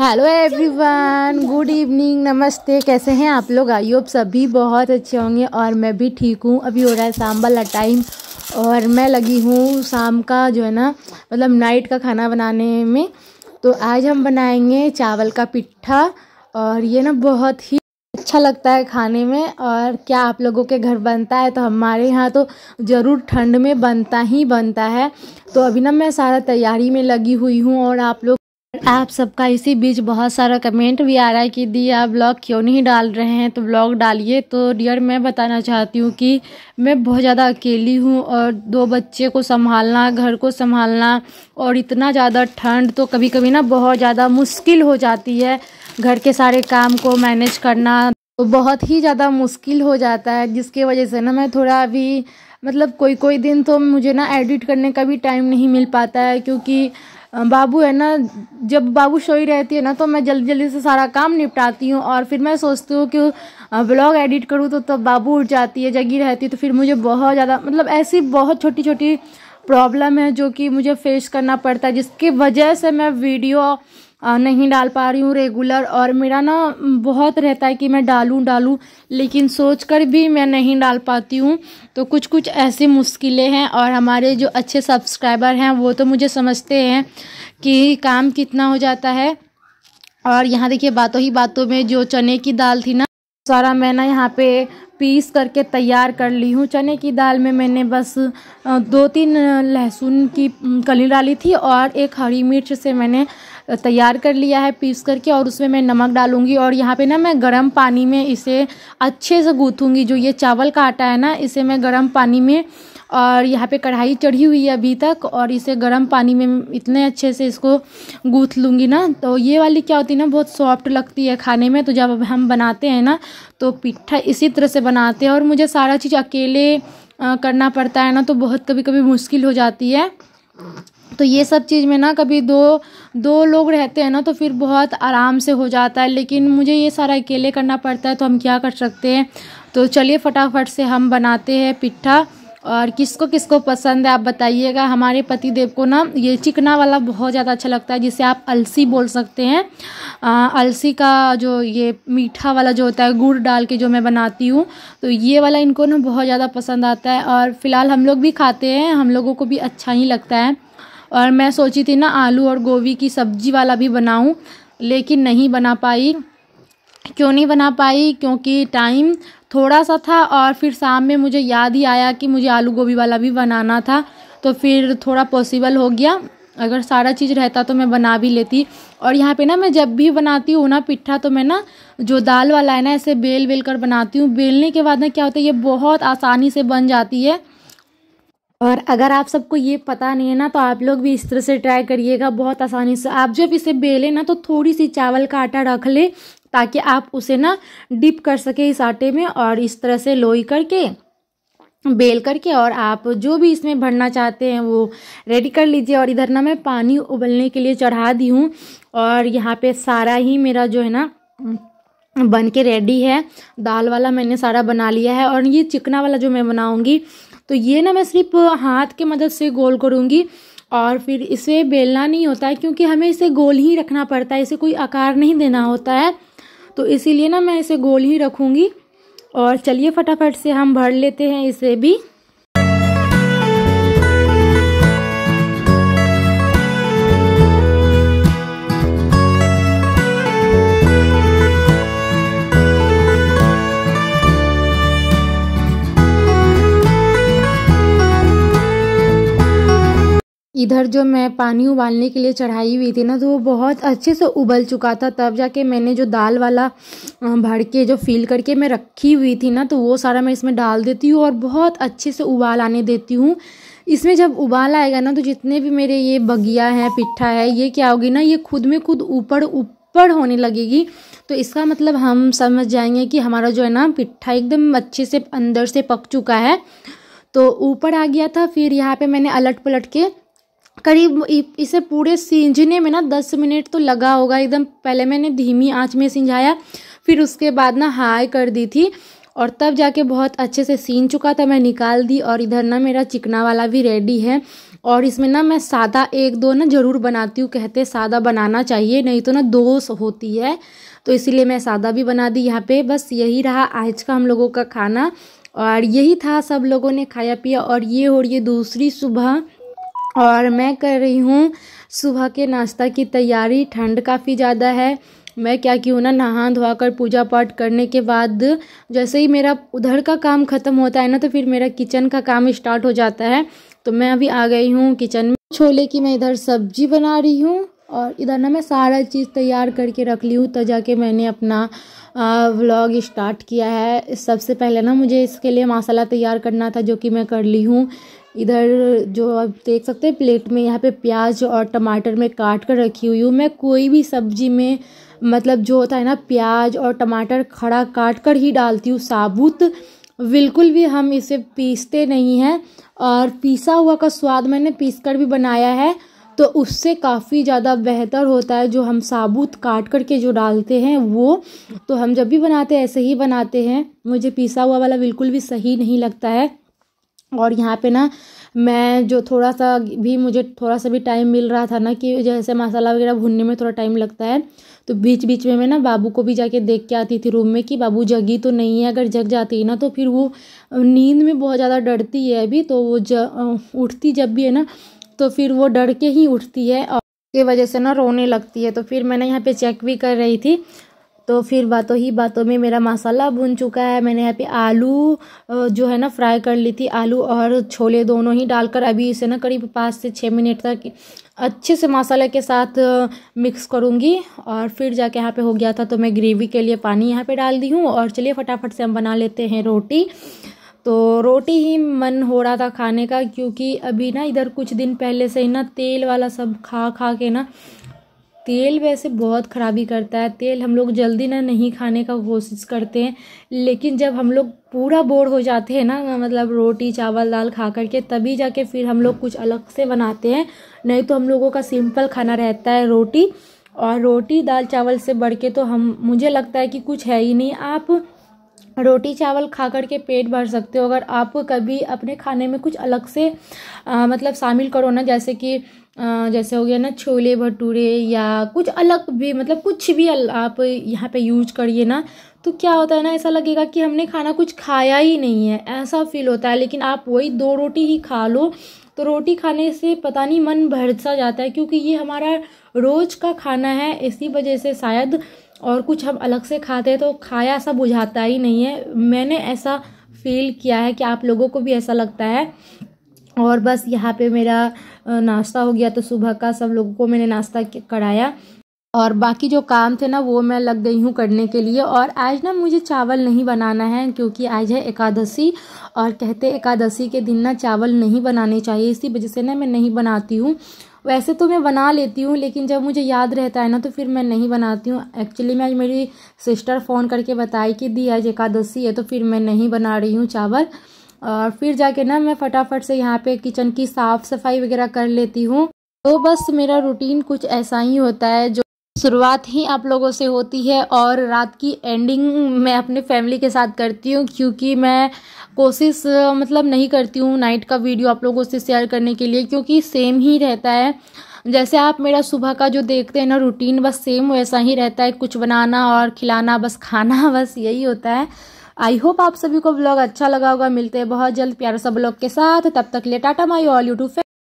hello everyone good evening नमस्ते कैसे हैं आप लोग आइयो होप सभी बहुत अच्छे होंगे और मैं भी ठीक हूँ अभी हो रहा है शाम वाला टाइम और मैं लगी हूँ शाम का जो है ना मतलब नाइट का खाना बनाने में तो आज हम बनाएंगे चावल का पिट्ठा और ये ना बहुत ही अच्छा लगता है खाने में और क्या आप लोगों के घर बनता है तो हमारे यहाँ तो ज़रूर ठंड में बनता ही बनता है तो अभी ना मैं सारा तैयारी में लगी हुई हूँ और आप लोग आप सबका इसी बीच बहुत सारा कमेंट भी आ रहा है कि दी आप ब्लॉग क्यों नहीं डाल रहे हैं तो ब्लॉग डालिए तो डियर मैं बताना चाहती हूँ कि मैं बहुत ज़्यादा अकेली हूँ और दो बच्चे को संभालना घर को संभालना और इतना ज़्यादा ठंड तो कभी कभी ना बहुत ज़्यादा मुश्किल हो जाती है घर के सारे काम को मैनेज करना तो बहुत ही ज़्यादा मुश्किल हो जाता है जिसके वजह से ना मैं थोड़ा अभी मतलब कोई कोई दिन तो मुझे ना एडिट करने का भी टाइम नहीं मिल पाता है क्योंकि बाबू है ना जब बाबू सोई रहती है ना तो मैं जल्दी जल्दी से सारा काम निपटाती हूँ और फिर मैं सोचती हूँ कि ब्लॉग एडिट करूँ तो तब तो बाबू उठ जाती है जगी रहती है तो फिर मुझे बहुत ज़्यादा मतलब ऐसी बहुत छोटी छोटी प्रॉब्लम है जो कि मुझे फेस करना पड़ता है जिसकी वजह से मैं वीडियो नहीं डाल पा रही हूँ रेगुलर और मेरा ना बहुत रहता है कि मैं डालूँ डालूँ लेकिन सोच कर भी मैं नहीं डाल पाती हूँ तो कुछ कुछ ऐसी मुश्किलें हैं और हमारे जो अच्छे सब्सक्राइबर हैं वो तो मुझे समझते हैं कि काम कितना हो जाता है और यहाँ देखिए बातों ही बातों में जो चने की दाल थी ना सारा मैं ना यहाँ पे पीस करके तैयार कर ली हूँ चने की दाल में मैंने बस दो तीन लहसुन की कली डाली थी और एक हरी मिर्च से मैंने तैयार कर लिया है पीस करके और उसमें मैं नमक डालूंगी और यहाँ पे ना मैं गर्म पानी में इसे अच्छे से गूँथूँगी जो ये चावल का आटा है ना इसे मैं गर्म पानी में और यहाँ पे कढ़ाई चढ़ी हुई है अभी तक और इसे गर्म पानी में इतने अच्छे से इसको गूँथ लूँगी ना तो ये वाली क्या होती है ना बहुत सॉफ्ट लगती है खाने में तो जब हम बनाते हैं ना तो पिट्ठा इसी तरह से बनाते हैं और मुझे सारा चीज़ अकेले करना पड़ता है ना तो बहुत कभी कभी मुश्किल हो जाती है तो ये सब चीज़ में ना कभी दो दो लोग रहते हैं ना तो फिर बहुत आराम से हो जाता है लेकिन मुझे ये सारा अकेले करना पड़ता है तो हम क्या कर सकते हैं तो चलिए फटाफट से हम बनाते हैं पिट्ठा और किसको किसको पसंद है आप बताइएगा हमारे पति देव को ना ये चिकना वाला बहुत ज़्यादा अच्छा लगता है जिसे आप अलसी बोल सकते हैं आ, अलसी का जो ये मीठा वाला जो होता है गुड़ डाल के जो मैं बनाती हूँ तो ये वाला इनको ना बहुत ज़्यादा पसंद आता है और फ़िलहाल हम लोग भी खाते हैं हम लोगों को भी अच्छा ही लगता है और मैं सोची थी ना आलू और गोभी की सब्ज़ी वाला भी बनाऊँ लेकिन नहीं बना पाई क्यों नहीं बना पाई क्योंकि टाइम थोड़ा सा था और फिर शाम में मुझे याद ही आया कि मुझे आलू गोभी वाला भी बनाना था तो फिर थोड़ा पॉसिबल हो गया अगर सारा चीज़ रहता तो मैं बना भी लेती और यहाँ पे ना मैं जब भी बनाती हूँ ना पिट्ठा तो मैं ना जो दाल वाला है ना ऐसे बेल बेल कर बनाती हूँ बेलने के बाद ना क्या होता है ये बहुत आसानी से बन जाती है और अगर आप सबको ये पता नहीं है ना तो आप लोग भी इस तरह से ट्राई करिएगा बहुत आसानी से आप जब इसे बेलें ना तो थोड़ी सी चावल का आटा रख ले ताकि आप उसे ना डिप कर सके इस आटे में और इस तरह से लोई करके बेल करके और आप जो भी इसमें भरना चाहते हैं वो रेडी कर लीजिए और इधर ना मैं पानी उबलने के लिए चढ़ा दी हूँ और यहाँ पे सारा ही मेरा जो है ना बन के रेडी है दाल वाला मैंने सारा बना लिया है और ये चिकना वाला जो मैं बनाऊँगी तो ये ना मैं सिर्फ हाथ के मदद से गोल करूँगी और फिर इसे बेलना नहीं होता है क्योंकि हमें इसे गोल ही रखना पड़ता है इसे कोई आकार नहीं देना होता है तो इसीलिए ना मैं इसे गोल ही रखूँगी और चलिए फटाफट से हम भर लेते हैं इसे भी इधर जो मैं पानी उबालने के लिए चढ़ाई हुई थी ना तो वो बहुत अच्छे से उबल चुका था तब जाके मैंने जो दाल वाला भर के जो फील करके मैं रखी हुई थी ना तो वो सारा मैं इसमें डाल देती हूँ और बहुत अच्छे से उबाल आने देती हूँ इसमें जब उबाल आएगा ना तो जितने भी मेरे ये बगिया है पिट्ठा है ये क्या होगी ना ये खुद में खुद ऊपर ऊपर होने लगेगी तो इसका मतलब हम समझ जाएंगे कि हमारा जो है ना पिट्ठा एकदम अच्छे से अंदर से पक चुका है तो ऊपर आ गया था फिर यहाँ पे मैंने अलट पलट के करीब इसे पूरे सींझने में ना दस मिनट तो लगा होगा एकदम पहले मैंने धीमी आंच में सिंझाया फिर उसके बाद ना हाई कर दी थी और तब जाके बहुत अच्छे से सीन चुका था मैं निकाल दी और इधर ना मेरा चिकना वाला भी रेडी है और इसमें ना मैं सादा एक दो ना ज़रूर बनाती हूँ कहते सादा बनाना चाहिए नहीं तो ना दो होती है तो इसीलिए मैं सादा भी बना दी यहाँ पे बस यही रहा आज का हम लोगों का खाना और यही था सब लोगों ने खाया पिया और ये हो रही है दूसरी सुबह और मैं कर रही हूँ सुबह के नाश्ता की तैयारी ठंड काफ़ी ज़्यादा है मैं क्या क्यों ना नहा धोवा कर पूजा पाठ करने के बाद जैसे ही मेरा उधर का काम ख़त्म होता है ना तो फिर मेरा किचन का काम स्टार्ट हो जाता है तो मैं अभी आ गई हूँ किचन में छोले की मैं इधर सब्जी बना रही हूँ और इधर ना मैं सारा चीज़ तैयार करके रख ली हूँ तो जाके मैंने अपना व्लॉग स्टार्ट किया है सबसे पहले ना मुझे इसके लिए मसाला तैयार करना था जो कि मैं कर ली हूँ इधर जो आप देख सकते हैं प्लेट में यहाँ पे प्याज और टमाटर में काट कर रखी हुई हूँ मैं कोई भी सब्जी में मतलब जो होता है ना प्याज और टमाटर खड़ा काट कर ही डालती हूँ साबुत बिल्कुल भी हम इसे पीसते नहीं हैं और पीसा हुआ का स्वाद मैंने पीस कर भी बनाया है तो उससे काफ़ी ज़्यादा बेहतर होता है जो हम साबुत काट कर के जो डालते हैं वो तो हम जब भी बनाते हैं ऐसे ही बनाते हैं मुझे पीसा हुआ वाला बिल्कुल भी सही नहीं लगता है और यहाँ पे ना मैं जो थोड़ा सा भी मुझे थोड़ा सा भी टाइम मिल रहा था ना कि जैसे मसाला वगैरह भुनने में थोड़ा टाइम लगता है तो बीच बीच में मैं ना बाबू को भी जाके देख के आती थी रूम में कि बाबू जगी तो नहीं है अगर जग जाती है ना तो फिर वो नींद में बहुत ज़्यादा डरती है अभी तो वो ज उठती जब भी है ना तो फिर वो डर के ही उठती है और वजह से ना रोने लगती है तो फिर मैंने यहाँ पर चेक भी कर रही थी तो फिर बातों ही बातों में मेरा मसाला भुन चुका है मैंने यहाँ पे आलू जो है ना फ्राई कर ली थी आलू और छोले दोनों ही डालकर अभी इसे ना करीब पाँच से छः मिनट तक अच्छे से मसाले के साथ मिक्स करूँगी और फिर जाके यहाँ पे हो गया था तो मैं ग्रेवी के लिए पानी यहाँ पे डाल दी हूँ और चलिए फटाफट से हम बना लेते हैं रोटी तो रोटी ही मन हो रहा था खाने का क्योंकि अभी ना इधर कुछ दिन पहले से ही ना तेल वाला सब खा खा के ना तेल वैसे बहुत ख़राबी करता है तेल हम लोग जल्दी ना नहीं खाने का कोशिश करते हैं लेकिन जब हम लोग पूरा बोर हो जाते हैं ना मतलब रोटी चावल दाल खा करके तभी जाके फिर हम लोग कुछ अलग से बनाते हैं नहीं तो हम लोगों का सिंपल खाना रहता है रोटी और रोटी दाल चावल से बढ़ के तो हम मुझे लगता है कि कुछ है ही नहीं आप रोटी चावल खा करके पेट भर सकते हो अगर आप कभी अपने खाने में कुछ अलग से आ, मतलब शामिल करो ना जैसे कि आ, जैसे हो गया ना छोले भटूरे या कुछ अलग भी मतलब कुछ भी आप यहाँ पे यूज करिए ना तो क्या होता है ना ऐसा लगेगा कि हमने खाना कुछ खाया ही नहीं है ऐसा फील होता है लेकिन आप वही दो रोटी ही खा लो तो रोटी खाने से पता नहीं मन भर सा जाता है क्योंकि ये हमारा रोज़ का खाना है इसी वजह से शायद और कुछ हम अलग से खाते हैं तो खाया सब बुझाता ही नहीं है मैंने ऐसा फील किया है कि आप लोगों को भी ऐसा लगता है और बस यहाँ पे मेरा नाश्ता हो गया तो सुबह का सब लोगों को मैंने नाश्ता कराया और बाकी जो काम थे ना वो मैं लग गई हूँ करने के लिए और आज ना मुझे चावल नहीं बनाना है क्योंकि आज है एकादशी और कहते एकादशी के दिन ना चावल नहीं बनाने चाहिए इसी वजह से ना मैं नहीं बनाती हूँ वैसे तो मैं बना लेती हूँ लेकिन जब मुझे याद रहता है ना तो फिर मैं नहीं बनाती हूँ एक्चुअली मैं आज मेरी सिस्टर फ़ोन करके बताई कि दी आज एकादशी है तो फिर मैं नहीं बना रही हूँ चावल और फिर जाके ना मैं फटाफट से यहाँ पे किचन की साफ़ सफाई वगैरह कर लेती हूँ तो बस मेरा रूटीन कुछ ऐसा ही होता है जो शुरुआत ही आप लोगों से होती है और रात की एंडिंग मैं अपने फैमिली के साथ करती हूँ क्योंकि मैं कोशिश मतलब नहीं करती हूँ नाइट का वीडियो आप लोगों से शेयर करने के लिए क्योंकि सेम ही रहता है जैसे आप मेरा सुबह का जो देखते हैं ना रूटीन बस सेम वैसा ही रहता है कुछ बनाना और खिलाना बस खाना बस यही होता है आई होप आप सभी को ब्लॉग अच्छा लगा होगा मिलते हैं बहुत जल्द प्यारा सा ब्लॉग के साथ तब तक ले टाटा माई ऑल यूट्यूब